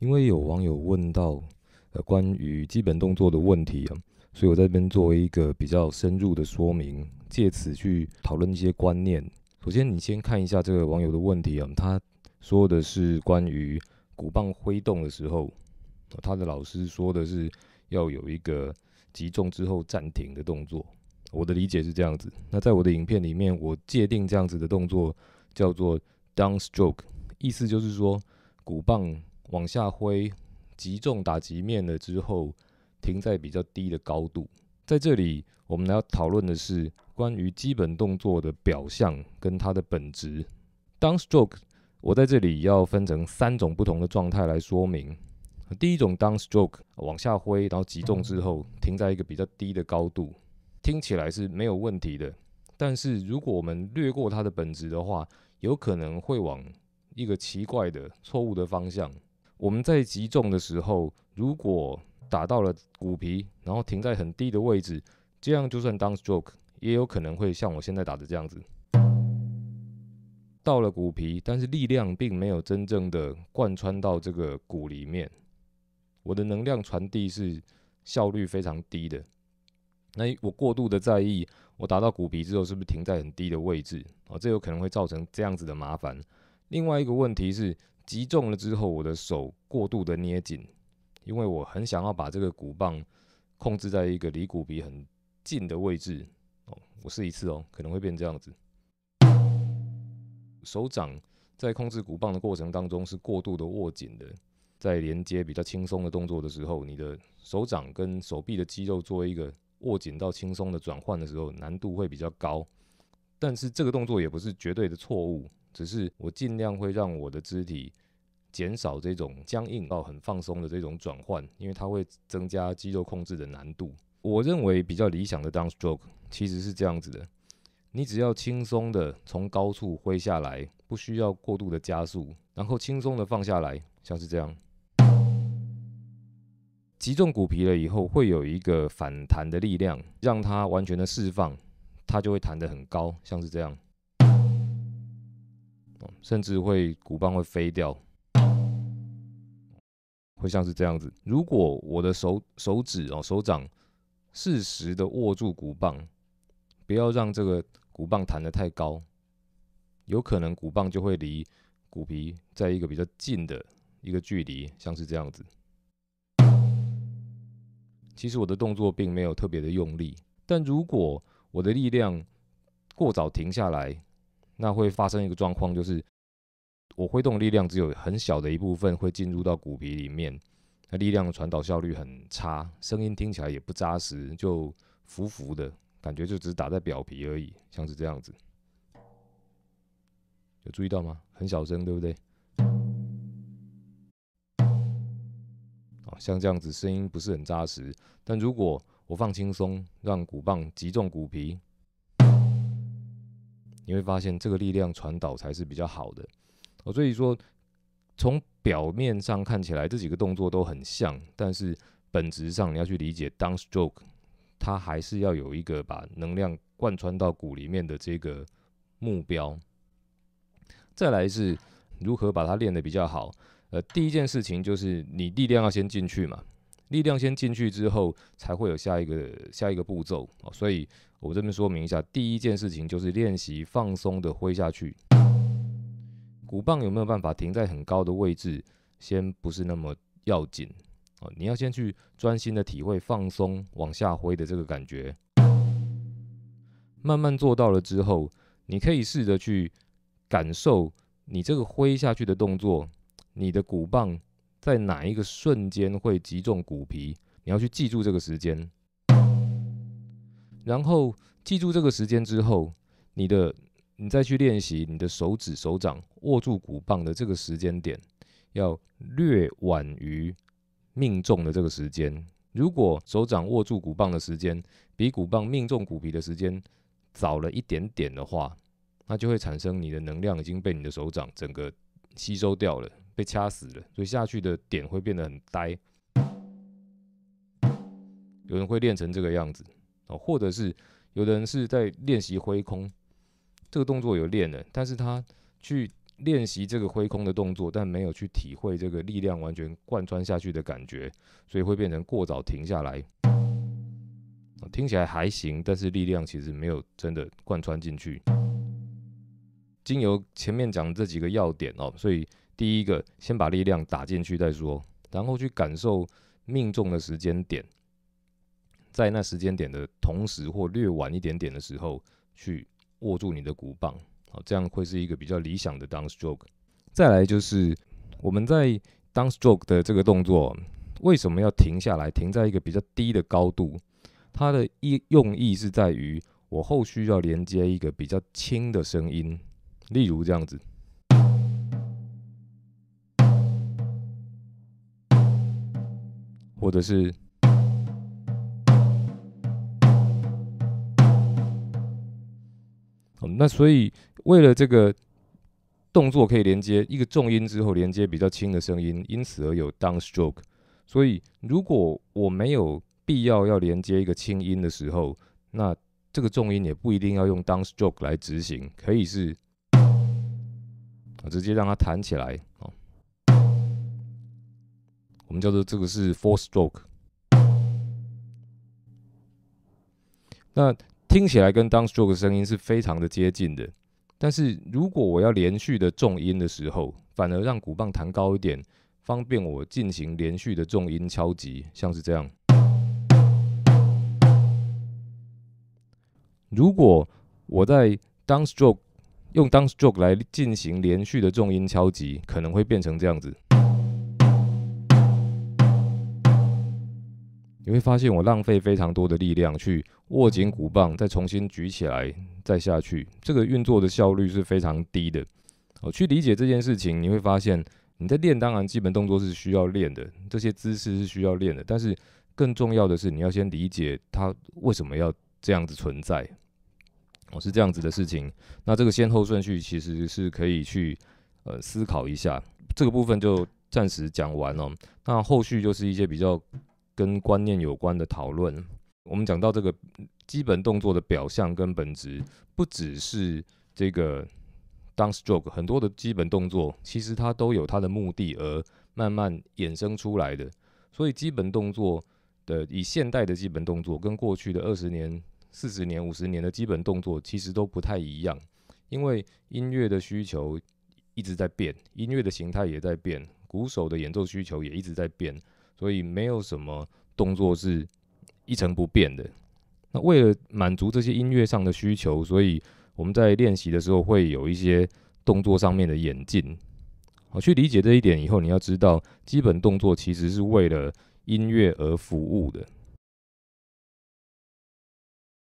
因为有网友问到呃关于基本动作的问题啊，所以我在这边作为一个比较深入的说明，借此去讨论一些观念。首先，你先看一下这个网友的问题啊，他说的是关于鼓棒挥动的时候，他的老师说的是要有一个击中之后暂停的动作。我的理解是这样子。那在我的影片里面，我界定这样子的动作叫做 down stroke，意思就是说鼓棒。往下挥，击中打击面了之后，停在比较低的高度。在这里，我们要讨论的是关于基本动作的表象跟它的本质。Down stroke，我在这里要分成三种不同的状态来说明。第一种，Down stroke，往下挥，然后击中之后，停在一个比较低的高度，听起来是没有问题的。但是，如果我们略过它的本质的话，有可能会往一个奇怪的、错误的方向。我们在击中的时候，如果打到了骨皮，然后停在很低的位置，这样就算当 stroke 也有可能会像我现在打的这样子，到了骨皮，但是力量并没有真正的贯穿到这个骨里面，我的能量传递是效率非常低的。那我过度的在意我打到骨皮之后是不是停在很低的位置哦，这有可能会造成这样子的麻烦。另外一个问题是。击中了之后，我的手过度的捏紧，因为我很想要把这个鼓棒控制在一个离鼓皮很近的位置。哦，我试一次哦，可能会变这样子。手掌在控制鼓棒的过程当中是过度的握紧的，在连接比较轻松的动作的时候，你的手掌跟手臂的肌肉做一个握紧到轻松的转换的时候，难度会比较高。但是这个动作也不是绝对的错误。只是我尽量会让我的肢体减少这种僵硬到很放松的这种转换，因为它会增加肌肉控制的难度。我认为比较理想的 down stroke 其实是这样子的：你只要轻松的从高处挥下来，不需要过度的加速，然后轻松的放下来，像是这样。击中骨皮了以后，会有一个反弹的力量，让它完全的释放，它就会弹得很高，像是这样。甚至会鼓棒会飞掉，会像是这样子。如果我的手手指哦手掌适时的握住鼓棒，不要让这个鼓棒弹的太高，有可能鼓棒就会离鼓皮在一个比较近的一个距离，像是这样子。其实我的动作并没有特别的用力，但如果我的力量过早停下来。那会发生一个状况，就是我挥动力量只有很小的一部分会进入到骨皮里面，那力量的传导效率很差，声音听起来也不扎实，就浮浮的感觉，就只打在表皮而已，像是这样子。有注意到吗？很小声，对不对？啊，像这样子声音不是很扎实。但如果我放轻松，让鼓棒击中骨皮。你会发现这个力量传导才是比较好的哦，所以说从表面上看起来这几个动作都很像，但是本质上你要去理解，down stroke 它还是要有一个把能量贯穿到骨里面的这个目标。再来是如何把它练得比较好，呃，第一件事情就是你力量要先进去嘛。力量先进去之后，才会有下一个下一个步骤。所以，我这边说明一下，第一件事情就是练习放松的挥下去。鼓棒有没有办法停在很高的位置，先不是那么要紧。哦，你要先去专心的体会放松往下挥的这个感觉。慢慢做到了之后，你可以试着去感受你这个挥下去的动作，你的鼓棒。在哪一个瞬间会击中骨皮？你要去记住这个时间，然后记住这个时间之后，你的你再去练习你的手指手掌握住鼓棒的这个时间点，要略晚于命中的这个时间。如果手掌握住鼓棒的时间比鼓棒命中骨皮的时间早了一点点的话，那就会产生你的能量已经被你的手掌整个吸收掉了。被掐死了，所以下去的点会变得很呆。有人会练成这个样子哦，或者是有的人是在练习挥空，这个动作有练了，但是他去练习这个挥空的动作，但没有去体会这个力量完全贯穿下去的感觉，所以会变成过早停下来。听起来还行，但是力量其实没有真的贯穿进去。经由前面讲的这几个要点哦，所以。第一个，先把力量打进去再说，然后去感受命中的时间点，在那时间点的同时或略晚一点点的时候，去握住你的鼓棒好，这样会是一个比较理想的 down stroke。再来就是我们在 down stroke 的这个动作，为什么要停下来，停在一个比较低的高度？它的一用意是在于，我后续要连接一个比较轻的声音，例如这样子。或者是，哦，那所以为了这个动作可以连接一个重音之后连接比较轻的声音，因此而有 down stroke。所以如果我没有必要要连接一个轻音的时候，那这个重音也不一定要用 down stroke 来执行，可以是，直接让它弹起来哦。我们叫做这个是 four stroke，那听起来跟 down stroke 声音是非常的接近的。但是如果我要连续的重音的时候，反而让鼓棒弹高一点，方便我进行连续的重音敲击，像是这样。如果我在 down stroke 用 down stroke 来进行连续的重音敲击，可能会变成这样子。你会发现我浪费非常多的力量去握紧鼓棒，再重新举起来，再下去。这个运作的效率是非常低的。哦，去理解这件事情，你会发现你在练，当然基本动作是需要练的，这些姿势是需要练的。但是更重要的是，你要先理解它为什么要这样子存在。哦，是这样子的事情。那这个先后顺序其实是可以去呃思考一下。这个部分就暂时讲完了。那后续就是一些比较。跟观念有关的讨论，我们讲到这个基本动作的表象跟本质，不只是这个当 stroke，很多的基本动作其实它都有它的目的而慢慢衍生出来的。所以基本动作的以现代的基本动作跟过去的二十年、四十年、五十年的基本动作其实都不太一样，因为音乐的需求一直在变，音乐的形态也在变，鼓手的演奏需求也一直在变。所以没有什么动作是一成不变的。那为了满足这些音乐上的需求，所以我们在练习的时候会有一些动作上面的演进。好，去理解这一点以后，你要知道，基本动作其实是为了音乐而服务的。